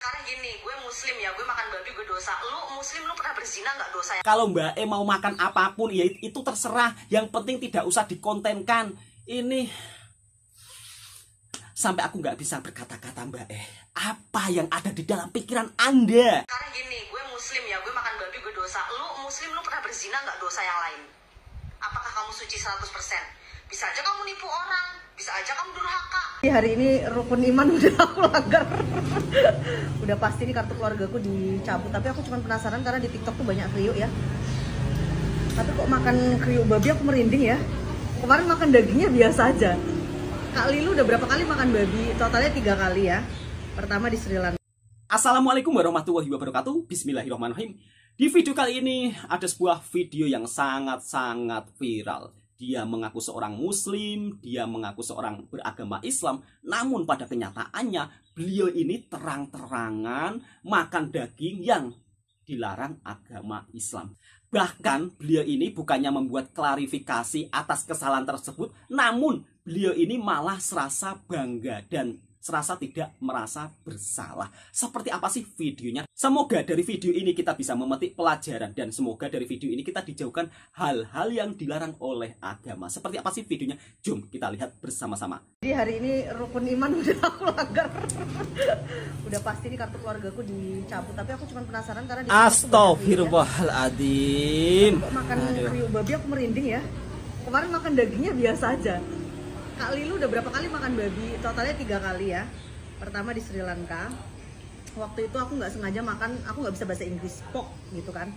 Karena gini, gue muslim ya, gue makan babi gue dosa. Lu muslim lu pernah berzina nggak dosa ya? Kalau Mbak E mau makan apapun ya itu terserah. Yang penting tidak usah dikontenkan. Ini sampai aku nggak bisa berkata-kata Mbak E. Apa yang ada di dalam pikiran Anda? Karena gini, gue muslim ya, gue makan babi gue dosa. Lu muslim lu pernah berzina nggak dosa yang lain? Apakah kamu suci 100%? Bisa aja kamu nipu orang, bisa aja kamu durhaka di hari ini rukun iman udah aku langgar udah pasti nih kartu keluargaku dicabut tapi aku cuma penasaran karena di tiktok tuh banyak kriuk ya tapi kok makan kriuk babi aku merinding ya kemarin makan dagingnya biasa aja Kak Lilu udah berapa kali makan babi? Totalnya tiga kali ya Pertama di Sri Lanka Assalamualaikum warahmatullahi wabarakatuh Bismillahirrahmanirrahim Di video kali ini ada sebuah video yang sangat-sangat viral dia mengaku seorang muslim, dia mengaku seorang beragama Islam, namun pada kenyataannya beliau ini terang-terangan makan daging yang dilarang agama Islam. Bahkan beliau ini bukannya membuat klarifikasi atas kesalahan tersebut, namun beliau ini malah serasa bangga dan serasa tidak merasa bersalah. Seperti apa sih videonya? Semoga dari video ini kita bisa memetik pelajaran dan semoga dari video ini kita dijauhkan hal-hal yang dilarang oleh agama. Seperti apa sih videonya? Jom kita lihat bersama-sama. Jadi hari ini rukun iman udah aku langgar. udah pasti ini kartu keluargaku dicabut, tapi aku cuma penasaran karena ya. Astagfirullahaladzim. Makan kriuk babi aku merinding ya. Kemarin makan dagingnya biasa aja Kak Lilu udah berapa kali makan babi? Totalnya tiga kali ya. Pertama di Sri Lanka. Waktu itu aku nggak sengaja makan, aku nggak bisa bahasa Inggris pok gitu kan.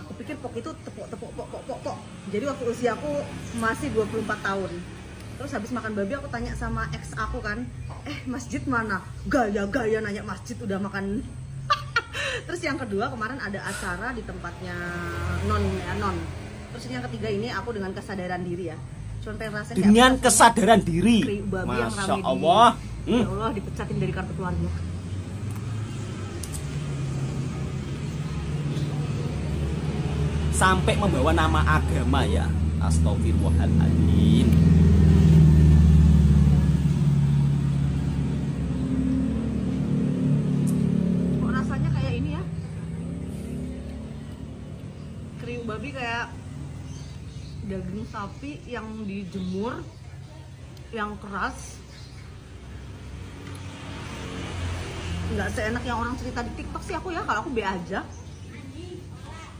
Aku pikir pok itu tepok-tepok pok pok pok pok. Jadi waktu usia aku masih 24 tahun. Terus habis makan babi aku tanya sama ex aku kan, eh masjid mana? Gaya-gaya nanya masjid udah makan terus yang kedua kemarin ada acara di tempatnya non ya, non terus yang ketiga ini aku dengan kesadaran diri ya dengan kesadaran diri masya Allah di, ya hmm. ya Allah dipecatin dari kartu keluarga sampai membawa nama agama ya Astagfirullahaladzim rasanya kayak ini ya keriu babi kayak daging sapi yang dijemur yang keras nggak seenak yang orang cerita di tiktok sih aku ya kalau aku be aja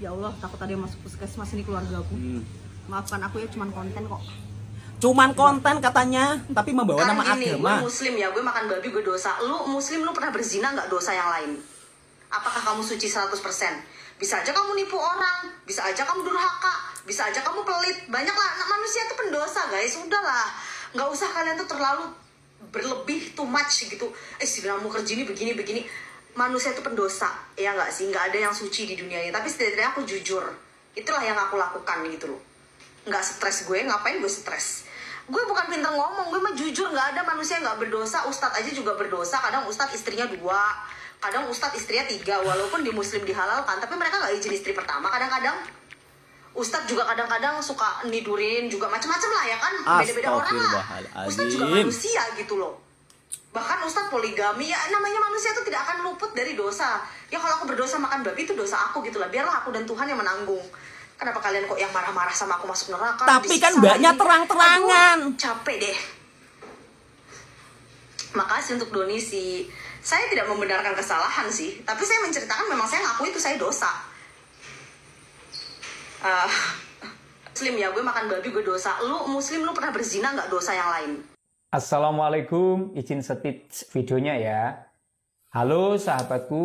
ya Allah takut ada yang masuk puskesmas ini keluarga aku hmm. maafkan aku ya cuman konten kok cuman konten katanya tapi membawa kan nama gini, agama gue muslim ya gue makan babi gue dosa lu muslim lu pernah berzina nggak dosa yang lain apakah kamu suci 100% bisa aja kamu nipu orang bisa aja kamu durhaka bisa aja kamu pelit banyak lah anak manusia itu pendosa guys udahlah nggak usah kalian tuh terlalu berlebih too much gitu eh si kamu kerja ini begini begini manusia itu pendosa ya nggak sih nggak ada yang suci di dunia ini tapi setidaknya aku jujur itulah yang aku lakukan gitu loh nggak stres gue ngapain gue stres gue bukan pinter ngomong gue mah jujur nggak ada manusia yang nggak berdosa ustadz aja juga berdosa kadang ustadz istrinya dua kadang ustadz istrinya tiga walaupun di muslim dihalalkan tapi mereka nggak izin istri pertama kadang-kadang Ustadz juga kadang-kadang suka nidurin juga macam-macam lah ya kan beda-beda orang lah Ustadz juga manusia gitu loh bahkan Ustadz poligami ya namanya manusia itu tidak akan luput dari dosa ya kalau aku berdosa makan babi itu dosa aku gitu lah biarlah aku dan Tuhan yang menanggung kenapa kalian kok yang marah-marah sama aku masuk neraka tapi kan banyak terang-terangan capek deh makasih untuk Doni sih saya tidak membenarkan kesalahan sih tapi saya menceritakan memang saya ngaku itu saya dosa uh, muslim ya gue makan babi gue dosa lu muslim lu pernah berzina nggak dosa yang lain Assalamualaikum izin setit videonya ya Halo sahabatku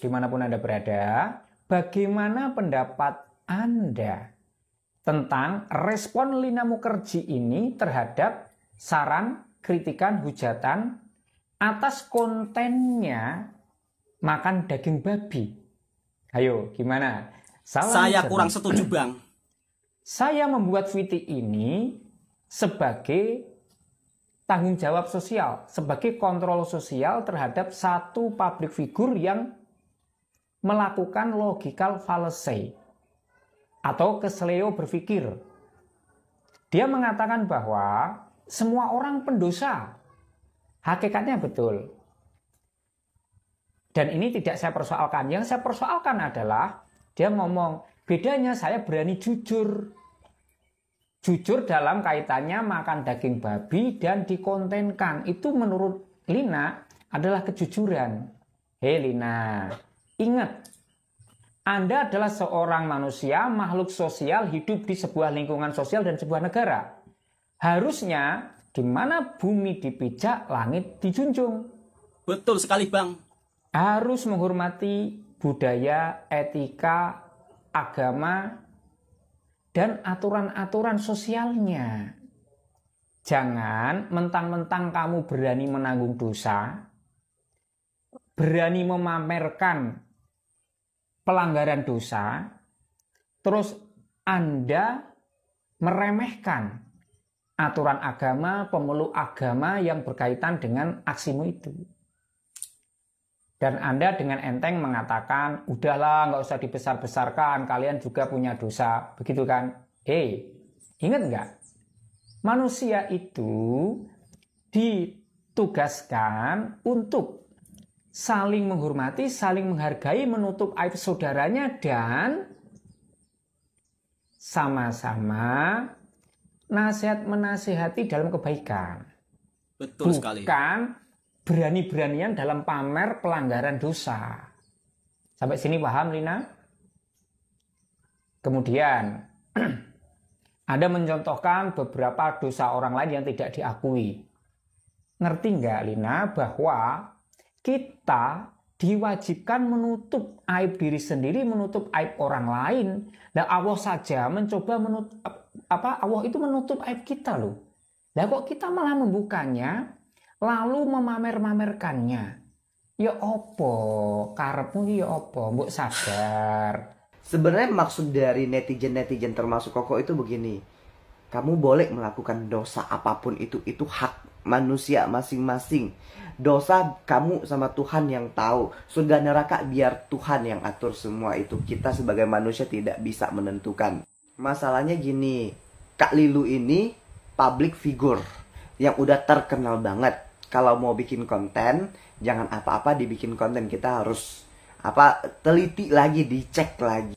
dimanapun anda berada bagaimana pendapat anda tentang respon Lina Mukerji ini terhadap saran, kritikan, hujatan atas kontennya makan daging babi. Ayo, gimana? Salam saya kurang setuju, Bang. Saya membuat VT ini sebagai tanggung jawab sosial, sebagai kontrol sosial terhadap satu publik figur yang melakukan logical fallacy atau kesleo berpikir. Dia mengatakan bahwa semua orang pendosa. Hakikatnya betul. Dan ini tidak saya persoalkan. Yang saya persoalkan adalah dia ngomong, bedanya saya berani jujur. Jujur dalam kaitannya makan daging babi dan dikontenkan. Itu menurut Lina adalah kejujuran. Hei Lina, ingat anda adalah seorang manusia, makhluk sosial, hidup di sebuah lingkungan sosial dan sebuah negara. Harusnya di mana bumi dipijak, langit dijunjung. Betul sekali, Bang. Harus menghormati budaya, etika, agama, dan aturan-aturan sosialnya. Jangan mentang-mentang kamu berani menanggung dosa, berani memamerkan pelanggaran dosa, terus Anda meremehkan aturan agama, pemeluk agama yang berkaitan dengan aksimu itu. Dan Anda dengan enteng mengatakan, udahlah nggak usah dibesar-besarkan, kalian juga punya dosa. Begitu kan? Hei, ingat nggak? Manusia itu ditugaskan untuk saling menghormati, saling menghargai, menutup aib saudaranya, dan sama-sama nasihat menasihati dalam kebaikan. Betul Bukan sekali. Bukan berani-beranian dalam pamer pelanggaran dosa. Sampai sini paham Lina? Kemudian ada mencontohkan beberapa dosa orang lain yang tidak diakui. Ngerti nggak Lina bahwa kita diwajibkan menutup aib diri sendiri, menutup aib orang lain. Dan Allah saja mencoba menutup apa Allah itu menutup aib kita loh. Lah kok kita malah membukanya? lalu memamer-mamerkannya. Ya opo, karepmu ya opo, mbok sabar. Sebenarnya maksud dari netizen-netizen termasuk Koko itu begini. Kamu boleh melakukan dosa apapun itu, itu hak manusia masing-masing. Dosa kamu sama Tuhan yang tahu. Surga neraka biar Tuhan yang atur semua itu. Kita sebagai manusia tidak bisa menentukan. Masalahnya gini, Kak Lilu ini public figure yang udah terkenal banget kalau mau bikin konten jangan apa-apa dibikin konten kita harus apa teliti lagi dicek lagi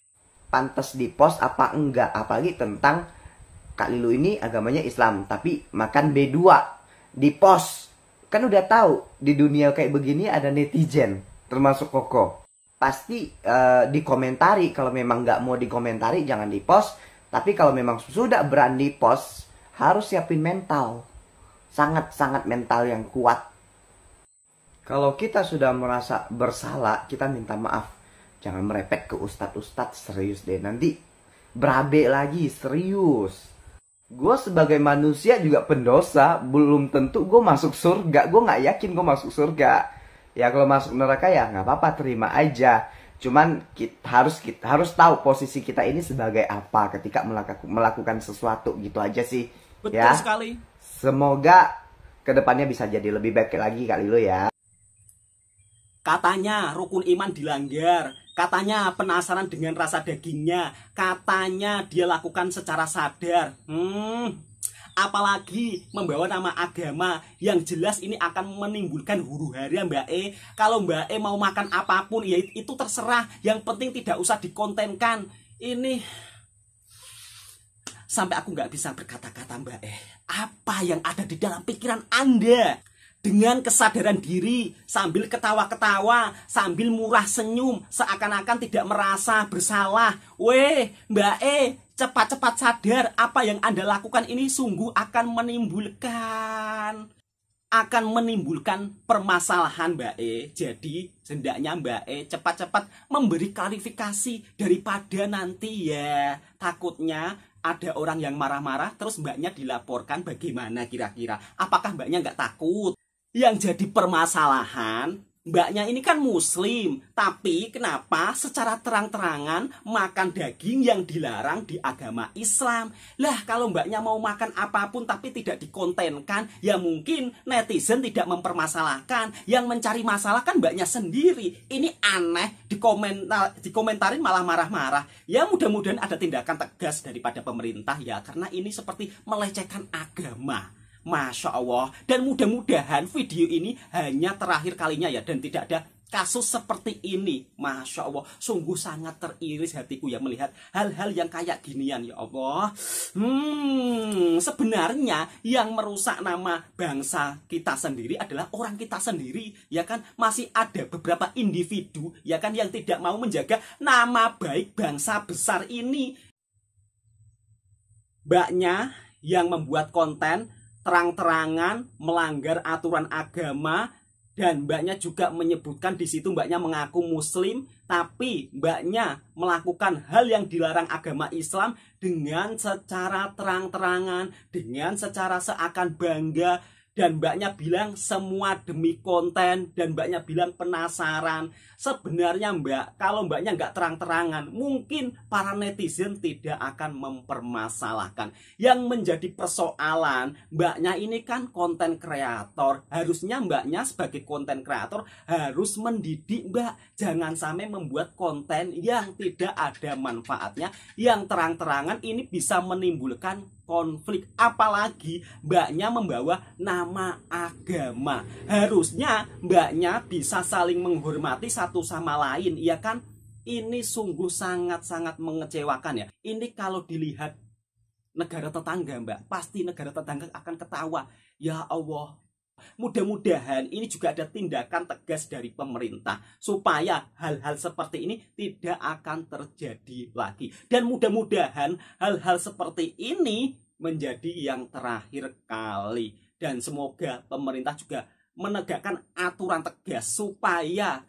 pantas di post apa enggak apalagi tentang Kak Lilu ini agamanya Islam tapi makan B2 di post kan udah tahu di dunia kayak begini ada netizen termasuk Koko pasti uh, dikomentari kalau memang nggak mau dikomentari jangan di post tapi kalau memang sudah berani post harus siapin mental sangat-sangat mental yang kuat. Kalau kita sudah merasa bersalah, kita minta maaf. Jangan merepet ke ustadz-ustadz, serius deh. Nanti berabe lagi, serius. Gue sebagai manusia juga pendosa, belum tentu gue masuk surga. Gue nggak yakin gue masuk surga. Ya kalau masuk neraka ya nggak apa-apa, terima aja. Cuman kita, harus kita harus tahu posisi kita ini sebagai apa ketika melakukan melakukan sesuatu gitu aja sih. Betul ya. sekali. Semoga kedepannya bisa jadi lebih baik lagi kali lo ya. Katanya rukun iman dilanggar, katanya penasaran dengan rasa dagingnya, katanya dia lakukan secara sadar. Hmm, apalagi membawa nama agama yang jelas ini akan menimbulkan huru hara Mbak E. Kalau Mbak E mau makan apapun ya itu terserah, yang penting tidak usah dikontenkan. Ini Sampai aku nggak bisa berkata-kata Mbak Eh. Apa yang ada di dalam pikiran Anda? Dengan kesadaran diri, sambil ketawa-ketawa, sambil murah senyum, seakan-akan tidak merasa bersalah. Weh, Mbak eh cepat-cepat sadar apa yang Anda lakukan ini sungguh akan menimbulkan akan menimbulkan permasalahan Mbak E. Jadi hendaknya Mbak E cepat-cepat memberi klarifikasi daripada nanti ya takutnya ada orang yang marah-marah terus mbaknya dilaporkan bagaimana kira-kira apakah mbaknya nggak takut yang jadi permasalahan mbaknya ini kan muslim, tapi kenapa secara terang-terangan makan daging yang dilarang di agama Islam? Lah kalau mbaknya mau makan apapun tapi tidak dikontenkan, ya mungkin netizen tidak mempermasalahkan. Yang mencari masalah kan mbaknya sendiri. Ini aneh, dikomentar, dikomentarin malah marah-marah. Ya mudah-mudahan ada tindakan tegas daripada pemerintah ya, karena ini seperti melecehkan agama. Masya Allah. Dan mudah-mudahan video ini hanya terakhir kalinya ya. Dan tidak ada kasus seperti ini. Masya Allah. Sungguh sangat teriris hatiku ya melihat hal-hal yang kayak ginian ya Allah. Hmm, sebenarnya yang merusak nama bangsa kita sendiri adalah orang kita sendiri. Ya kan? Masih ada beberapa individu ya kan yang tidak mau menjaga nama baik bangsa besar ini. Mbaknya yang membuat konten terang-terangan melanggar aturan agama dan mbaknya juga menyebutkan di situ mbaknya mengaku muslim tapi mbaknya melakukan hal yang dilarang agama Islam dengan secara terang-terangan dengan secara seakan bangga dan mbaknya bilang semua demi konten dan mbaknya bilang penasaran sebenarnya mbak kalau mbaknya nggak terang-terangan mungkin para netizen tidak akan mempermasalahkan yang menjadi persoalan mbaknya ini kan konten kreator harusnya mbaknya sebagai konten kreator harus mendidik mbak jangan sampai membuat konten yang tidak ada manfaatnya yang terang-terangan ini bisa menimbulkan konflik apalagi mbaknya membawa nama agama harusnya mbaknya bisa saling menghormati satu sama lain iya kan ini sungguh sangat-sangat mengecewakan ya ini kalau dilihat negara tetangga mbak pasti negara tetangga akan ketawa ya Allah Mudah-mudahan ini juga ada tindakan tegas dari pemerintah supaya hal-hal seperti ini tidak akan terjadi lagi. Dan mudah-mudahan hal-hal seperti ini menjadi yang terakhir kali. Dan semoga pemerintah juga menegakkan aturan tegas supaya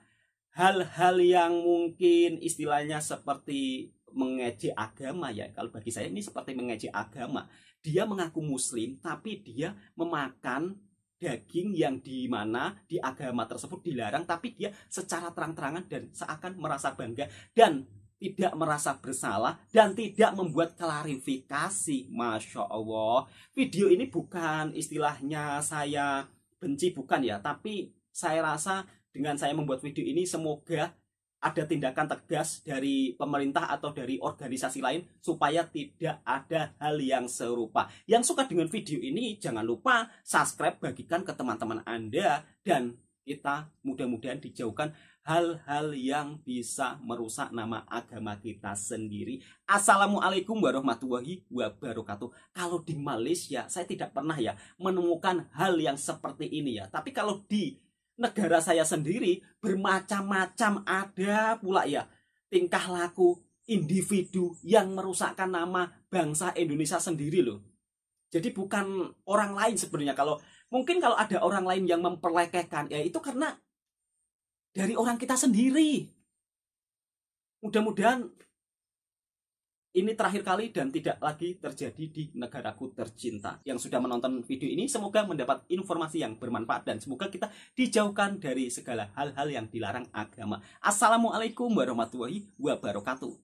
hal-hal yang mungkin istilahnya seperti mengeji agama ya kalau bagi saya ini seperti mengeji agama dia mengaku muslim tapi dia memakan daging yang di mana di agama tersebut dilarang tapi dia secara terang-terangan dan seakan merasa bangga dan tidak merasa bersalah dan tidak membuat klarifikasi. Masya Allah, video ini bukan istilahnya saya benci, bukan ya, tapi saya rasa dengan saya membuat video ini, semoga ada tindakan tegas dari pemerintah atau dari organisasi lain supaya tidak ada hal yang serupa. Yang suka dengan video ini jangan lupa subscribe, bagikan ke teman-teman Anda dan kita mudah-mudahan dijauhkan hal-hal yang bisa merusak nama agama kita sendiri. Assalamualaikum warahmatullahi wabarakatuh. Kalau di Malaysia saya tidak pernah ya menemukan hal yang seperti ini ya. Tapi kalau di negara saya sendiri bermacam-macam ada pula ya tingkah laku individu yang merusakkan nama bangsa Indonesia sendiri loh. Jadi bukan orang lain sebenarnya kalau mungkin kalau ada orang lain yang memperlekehkan ya itu karena dari orang kita sendiri. Mudah-mudahan ini terakhir kali dan tidak lagi terjadi di negaraku tercinta. Yang sudah menonton video ini semoga mendapat informasi yang bermanfaat dan semoga kita dijauhkan dari segala hal-hal yang dilarang agama. Assalamualaikum warahmatullahi wabarakatuh.